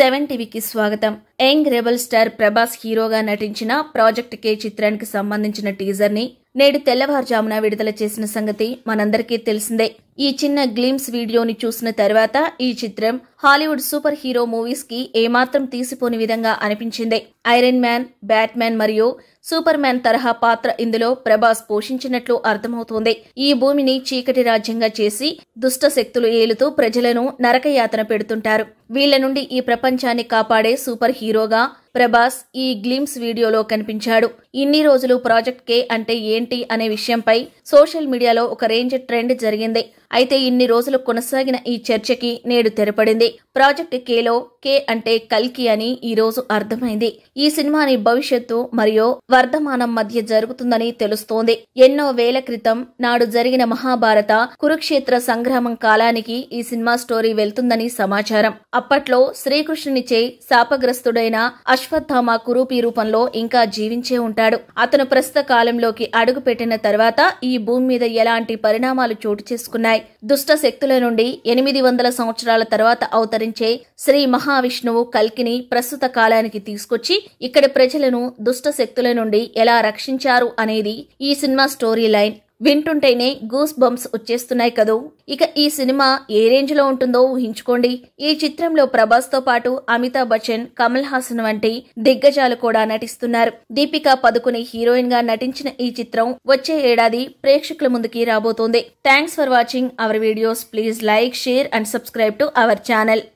seven టీవీకి స్వాగతం young rebel star Prabhas హీరోగా నటించిన ప్రాజెక్ట్ కే చిత్రానికి సంబంధించిన టీజర్ ని నేడు తెల్లవారుజామున విడుదల చేసిన సంగతి మనందరికీ తెలిసిందే ఈ చిన్న గ్లిమ్స్ వీడియోని చూసిన తర్వాత ఈ చిత్రం హాలీవుడ్ సూపర్ హీరో మూవీస్ కి ఏమాత్రం తీసిపోని విధంగా అనిపించింది ఐరన్ మ్యాన్ బ్యాట్ మ్యాన్ మరియు సూపర్ మ్యాన్ తరహా పాత్ర ఇందులో ప్రభాస్ పోషించినట్లు అర్థమవుతోంది ఈ భూమిని చీకటి రాజ్యంగా చేసి దుష్ట శక్తులు ఏలుతూ ప్రజలను నరకయాతన పెడుతుంటారు వీళ్ల నుండి ఈ ప్రపంచాన్ని కాపాడే సూపర్ హీరో హీరోగా ప్రభాస్ ఈ గ్లిమ్స్ వీడియోలో కనిపించాడు ఇన్ని రోజులు ప్రాజెక్ట్ కే అంటే ఏంటి అనే విషయంపై సోషల్ మీడియాలో ఒక రేంజ్ ట్రెండ్ జరిగింది అయితే ఇన్ని రోజులు కొనసాగిన ఈ చర్చకి నేడు తెరపడింది ప్రాజెక్ట్ కేలో కే అంటే కల్కి అని ఈ రోజు అర్థమైంది ఈ సినిమాని భవిష్యత్తు మరియు వర్ధమానం మధ్య జరుగుతుందని తెలుస్తోంది ఎన్నో వేల క్రితం నాడు జరిగిన మహాభారత కురుక్షేత్ర సంగ్రామం కాలానికి ఈ సినిమా స్టోరీ వెళ్తుందని సమాచారం అప్పట్లో శ్రీకృష్ణునిచే శాపగ్రస్తుడైన అశ్వత్థామ కురూపి రూపంలో ఇంకా జీవించే ఉంటాడు అతను ప్రస్తుత కాలంలోకి అడుగుపెట్టిన తర్వాత ఈ భూమి మీద ఎలాంటి పరిణామాలు చోటు చేసుకున్నాయి ఉన్నాయి దుష్ట శక్తుల నుండి ఎనిమిది వందల సంవత్సరాల తర్వాత అవతరించే శ్రీ మహావిష్ణువు కల్కిని ప్రస్తుత కాలానికి తీసుకొచ్చి ఇక్కడి ప్రజలను దుష్ట శక్తుల నుండి ఎలా రక్షించారు అనేది ఈ సినిమా స్టోరీ లైన్ వింటుంటేనే గూస్ బంప్స్ వచ్చేస్తున్నాయి కదూ ఇక ఈ సినిమా ఏ రేంజ్ లో ఉంటుందో ఊహించుకోండి ఈ చిత్రంలో ప్రభాస్ తో పాటు అమితాబ్ బచ్చన్ కమల్ హాసన్ వంటి దిగ్గజాలు కూడా నటిస్తున్నారు దీపికా పదుకుని హీరోయిన్ గా నటించిన ఈ చిత్రం వచ్చే ఏడాది ప్రేక్షకుల ముందుకి రాబోతోంది thanks for watching our videos please like share and subscribe to our channel